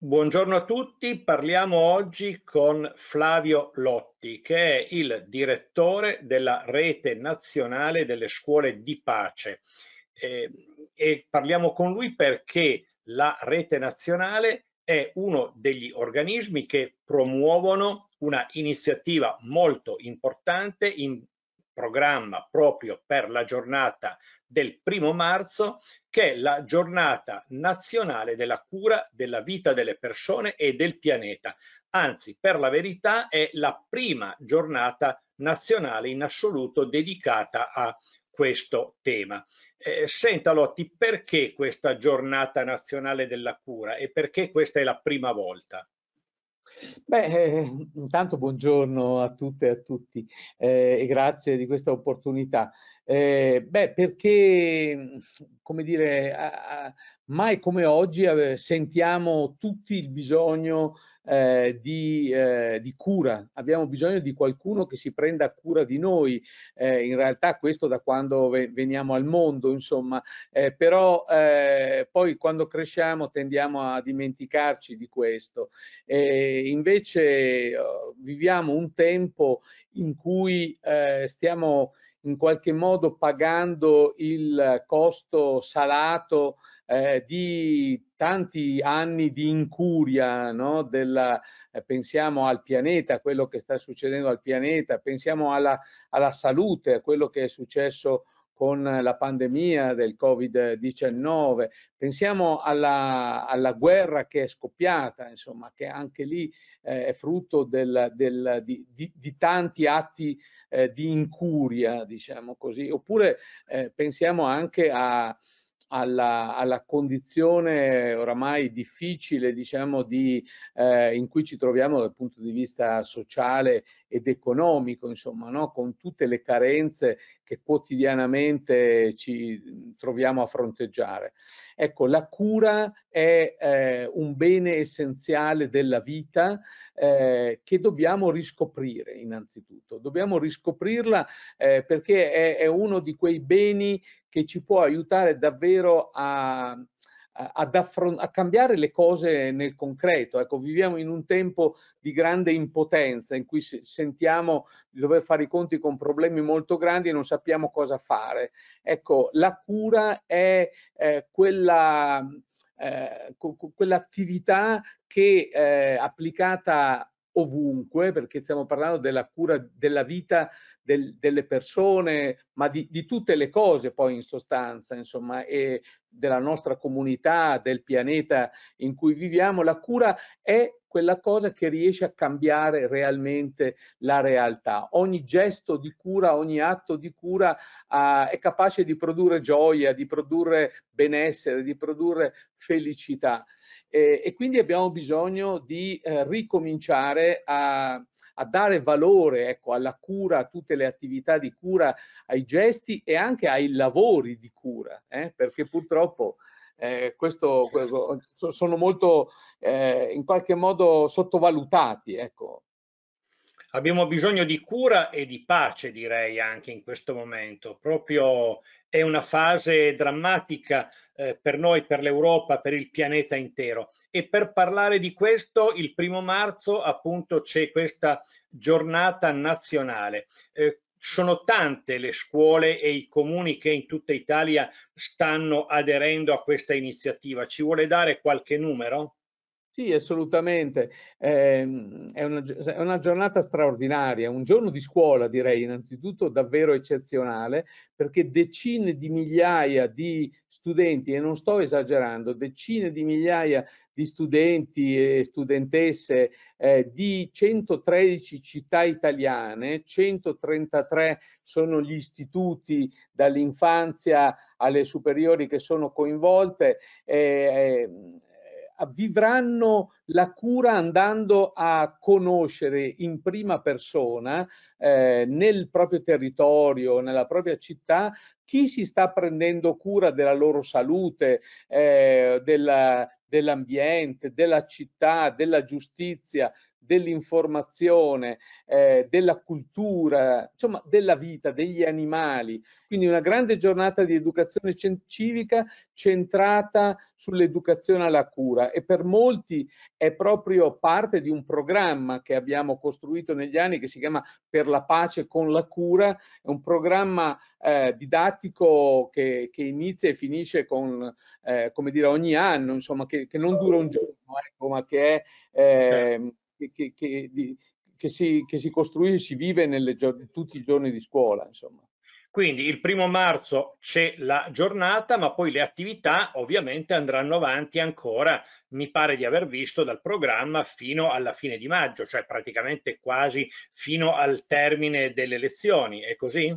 Buongiorno a tutti, parliamo oggi con Flavio Lotti che è il direttore della rete nazionale delle scuole di pace eh, e parliamo con lui perché la rete nazionale è uno degli organismi che promuovono una iniziativa molto importante in programma proprio per la giornata del primo marzo, che è la giornata nazionale della cura della vita delle persone e del pianeta. Anzi, per la verità, è la prima giornata nazionale in assoluto dedicata a questo tema. Eh, senta Lotti, perché questa giornata nazionale della cura e perché questa è la prima volta? Beh, eh, intanto buongiorno a tutte e a tutti eh, e grazie di questa opportunità. Eh, beh, perché, come dire, mai come oggi sentiamo tutti il bisogno eh, di, eh, di, cura, abbiamo bisogno di qualcuno che si prenda cura di noi, eh, in realtà questo da quando veniamo al mondo, insomma, eh, però eh, poi quando cresciamo tendiamo a dimenticarci di questo. invece oh, viviamo un tempo in cui eh, stiamo in qualche modo pagando il costo salato eh, di tanti anni di incuria, no? Della, eh, pensiamo al pianeta, a quello che sta succedendo al pianeta, pensiamo alla, alla salute, a quello che è successo con la pandemia del Covid-19, pensiamo alla, alla, guerra che è scoppiata, insomma, che anche lì eh, è frutto del, del, di, di, di, tanti atti eh, di incuria, diciamo così, oppure eh, pensiamo anche a, alla, alla condizione oramai difficile diciamo, di, eh, in cui ci troviamo dal punto di vista sociale ed economico, insomma, no? con tutte le carenze che quotidianamente ci mm, troviamo a fronteggiare. Ecco, la cura è eh, un bene essenziale della vita eh, che dobbiamo riscoprire innanzitutto. Dobbiamo riscoprirla eh, perché è, è uno di quei beni che ci può aiutare davvero a, ad affront- a cambiare le cose nel concreto. Ecco, viviamo in un tempo di grande impotenza in cui sentiamo di dover fare i conti con problemi molto grandi e non sappiamo cosa fare. Ecco, la cura è eh, quella, eh, quell'attività che eh, applicata ovunque, perché stiamo parlando della cura della vita del, delle persone, ma di, di, tutte le cose poi in sostanza, insomma, e della nostra comunità, del pianeta in cui viviamo, la cura è quella cosa che riesce a cambiare realmente la realtà. Ogni gesto di cura, ogni atto di cura uh, è capace di produrre gioia, di produrre benessere, di produrre felicità. Eh, e quindi abbiamo bisogno di eh, ricominciare a a dare valore ecco, alla cura, a tutte le attività di cura, ai gesti e anche ai lavori di cura, eh? perché purtroppo eh, questo, questo, sono molto eh, in qualche modo sottovalutati. Ecco. Abbiamo bisogno di cura e di pace, direi anche in questo momento. Proprio è una fase drammatica eh, per noi, per l'Europa, per il pianeta intero. E per parlare di questo, il primo marzo appunto c'è questa giornata nazionale. Eh, sono tante le scuole e i comuni che in tutta Italia stanno aderendo a questa iniziativa. Ci vuole dare qualche numero? Sì, assolutamente. Ehm, è una, è una, giornata straordinaria, un giorno di scuola direi innanzitutto davvero eccezionale perché decine di migliaia di studenti, e non sto esagerando, decine di migliaia di studenti e studentesse eh, di 113 città italiane, 133 sono gli istituti dall'infanzia alle superiori che sono coinvolte. Eh, ehm, vivranno la cura andando a conoscere in prima persona eh, nel proprio territorio, nella propria città, chi si sta prendendo cura della loro salute, eh, della, dell'ambiente, della città, della giustizia, dell'informazione, eh, della cultura, insomma della vita, degli animali. Quindi una grande giornata di educazione civica centrata sull'educazione alla cura e per molti è proprio parte di un programma che abbiamo costruito negli anni che si chiama Per la pace con la cura, è un programma eh, didattico che, che, inizia e finisce con, eh, come dire, ogni anno, insomma, che, che non dura un giorno, ecco, ma che è... Certo. Ehm, che, che, di, che, si, che si costruisce si vive nelle, tutti i giorni di scuola. Insomma. Quindi il primo marzo c'è la giornata, ma poi le attività ovviamente andranno avanti ancora, mi pare di aver visto dal programma fino alla fine di maggio, cioè praticamente quasi fino al termine delle lezioni, è così?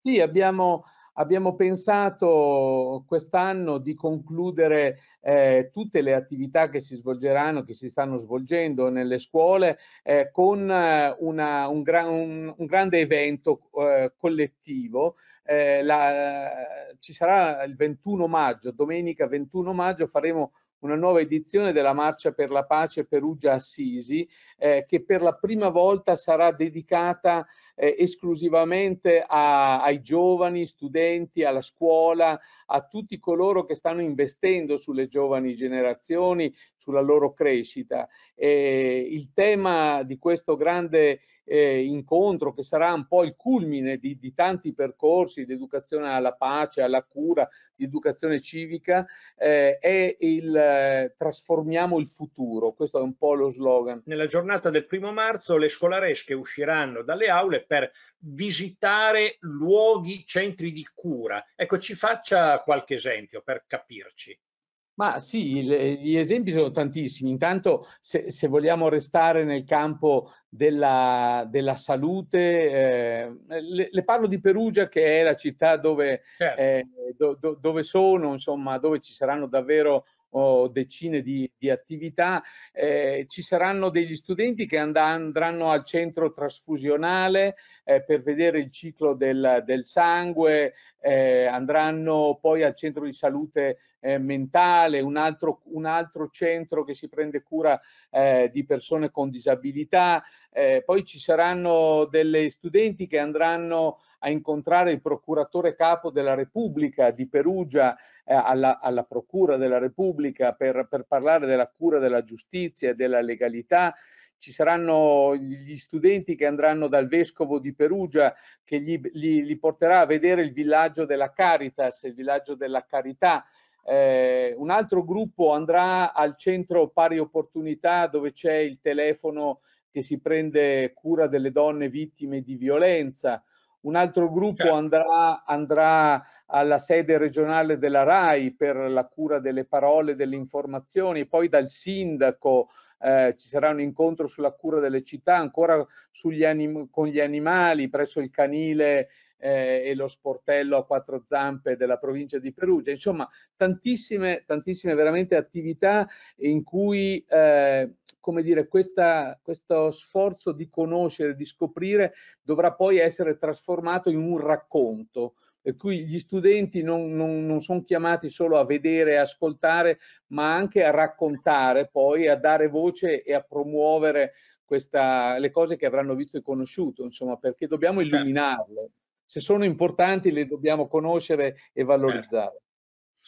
Sì, abbiamo, Abbiamo pensato quest'anno di concludere eh, tutte le attività che si svolgeranno, che si stanno svolgendo nelle scuole, eh, con eh, una, un, gran, un, un, grande evento eh, collettivo. Eh, la, ci sarà il 21 maggio, domenica 21 maggio faremo una nuova edizione della Marcia per la Pace Perugia Assisi, eh, che per la prima volta sarà dedicata eh, esclusivamente a, ai giovani, studenti, alla scuola, a tutti coloro che stanno investendo sulle giovani generazioni, sulla loro crescita. Eh, il tema di questo grande eh, incontro che sarà un po' il culmine di, di, tanti percorsi di educazione alla pace, alla cura, di educazione civica, eh, è il eh, trasformiamo il futuro. Questo è un po' lo slogan. Nella giornata del primo marzo le scolaresche usciranno dalle aule per visitare luoghi, centri di cura. Ecco, ci faccia qualche esempio per capirci. Ma sì, le, gli esempi sono tantissimi. Intanto, se, se vogliamo restare nel campo della, della salute, eh, le, le, parlo di Perugia, che è la città dove, certo. eh, do, do, dove sono, insomma, dove ci saranno davvero o decine di, di attività, eh, ci saranno degli studenti che andranno al centro trasfusionale eh, per vedere il ciclo del, del sangue, eh, andranno poi al centro di salute eh, mentale, un altro, un altro, centro che si prende cura eh, di persone con disabilità, eh, poi ci saranno delle studenti che andranno a incontrare il procuratore capo della Repubblica di Perugia eh, alla, alla, Procura della Repubblica per, per parlare della cura della giustizia e della legalità ci saranno gli studenti che andranno dal vescovo di Perugia che gli, li, li porterà a vedere il villaggio della Caritas, il villaggio della carità. Eh, un altro gruppo andrà al centro pari opportunità dove c'è il telefono che si prende cura delle donne vittime di violenza. Un altro gruppo andrà, andrà alla sede regionale della RAI per la cura delle parole e delle informazioni, poi dal sindaco eh, ci sarà un incontro sulla cura delle città, ancora con gli animali presso il canile eh, e lo sportello a quattro zampe della provincia di Perugia. Insomma, tantissime, tantissime veramente attività in cui eh, come dire, questa, questo sforzo di conoscere, di scoprire, dovrà poi essere trasformato in un racconto per cui gli studenti non, non, non sono chiamati solo a vedere e ascoltare, ma anche a raccontare poi, a dare voce e a promuovere questa, le cose che avranno visto e conosciuto, insomma, perché dobbiamo certo. illuminarle. Se sono importanti le dobbiamo conoscere e valorizzare. Certo.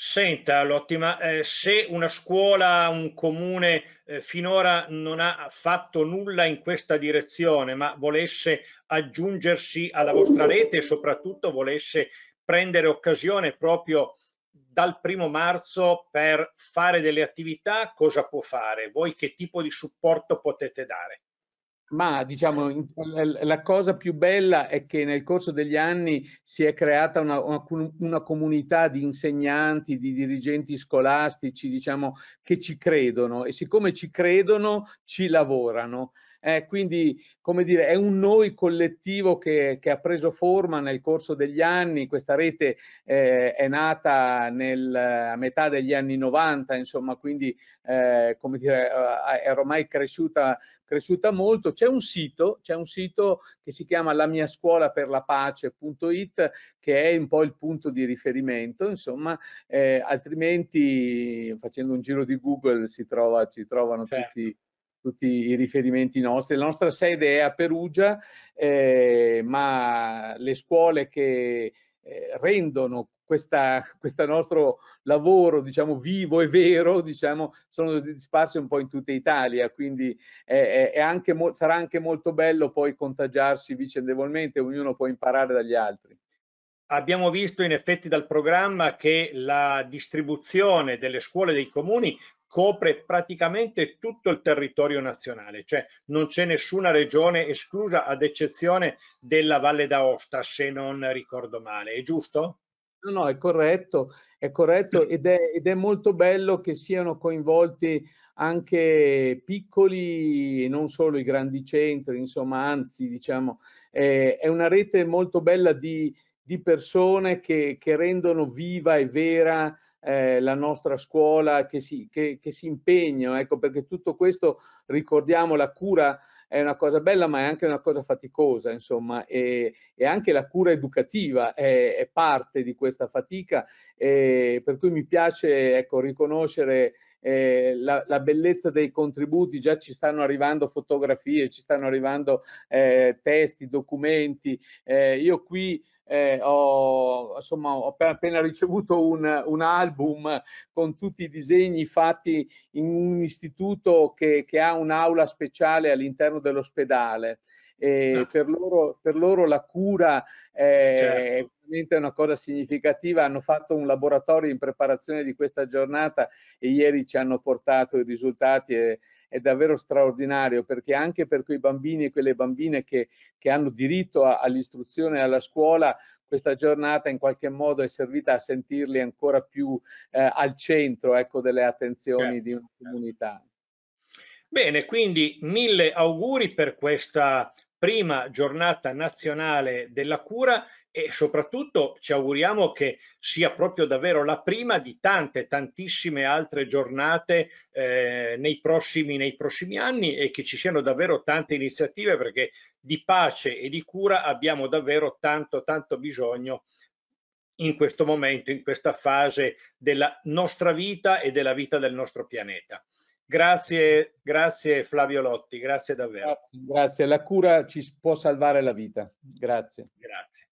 Senta Lottima, eh, se una scuola, un comune eh, finora non ha fatto nulla in questa direzione, ma volesse aggiungersi alla vostra rete e soprattutto volesse prendere occasione proprio dal primo marzo per fare delle attività, cosa può fare? Voi che tipo di supporto potete dare? Ma diciamo la cosa più bella è che nel corso degli anni si è creata una, una, una comunità di insegnanti, di dirigenti scolastici, diciamo, che ci credono e siccome ci credono ci lavorano. Eh, quindi, come dire, è un noi collettivo che, che, ha preso forma nel corso degli anni. Questa rete eh, è nata nel, a metà degli anni 90, insomma, quindi eh, come dire, eh, è ormai cresciuta cresciuta molto. C'è un sito, c'è un sito che si chiama la mia scuola per la pace.it che è un po' il punto di riferimento, insomma, eh, altrimenti facendo un giro di Google si trova, ci trovano certo. tutti tutti i riferimenti nostri. La nostra sede è a Perugia, eh, ma le scuole che eh, rendono questo nostro lavoro diciamo, vivo e vero diciamo, sono sparse un po' in tutta Italia, quindi è, è anche sarà anche molto bello poi contagiarsi vicendevolmente, ognuno può imparare dagli altri. Abbiamo visto in effetti dal programma che la distribuzione delle scuole dei comuni copre praticamente tutto il territorio nazionale, cioè non c'è nessuna regione esclusa ad eccezione della Valle d'Aosta, se non ricordo male, è giusto? No, no, è corretto, è corretto ed è, ed è molto bello che siano coinvolti anche piccoli, non solo i grandi centri, insomma, anzi, diciamo, eh, è una rete molto bella di, di persone che, che rendono viva e vera eh, la nostra scuola che si, che, che si impegna, ecco, perché tutto questo, ricordiamo, la cura è una cosa bella ma è anche una cosa faticosa insomma e, e anche la cura educativa è, è parte di questa fatica e, eh, per cui mi piace ecco, riconoscere eh, la, la, bellezza dei contributi, già ci stanno arrivando fotografie, ci stanno arrivando eh, testi, documenti. Eh, io qui eh, ho, insomma, ho appena ricevuto un, un, album con tutti i disegni fatti in un istituto che, che ha un'aula speciale all'interno dell'ospedale e ah. per, loro, per, loro, la cura è certo. veramente una cosa significativa. Hanno fatto un laboratorio in preparazione di questa giornata e ieri ci hanno portato i risultati. E, è davvero straordinario perché anche per quei bambini e quelle bambine che, che hanno diritto all'istruzione e alla scuola questa giornata in qualche modo è servita a sentirli ancora più eh, al centro ecco, delle attenzioni certo. di una certo. comunità. Bene, quindi mille auguri per questa prima giornata nazionale della cura e soprattutto ci auguriamo che sia proprio davvero la prima di tante, tantissime altre giornate eh, nei, prossimi, nei prossimi anni e che ci siano davvero tante iniziative perché di pace e di cura abbiamo davvero tanto, tanto bisogno in questo momento, in questa fase della nostra vita e della vita del nostro pianeta. Grazie, grazie Flavio Lotti, grazie davvero. Grazie, grazie. la cura ci può salvare la vita. Grazie. Grazie.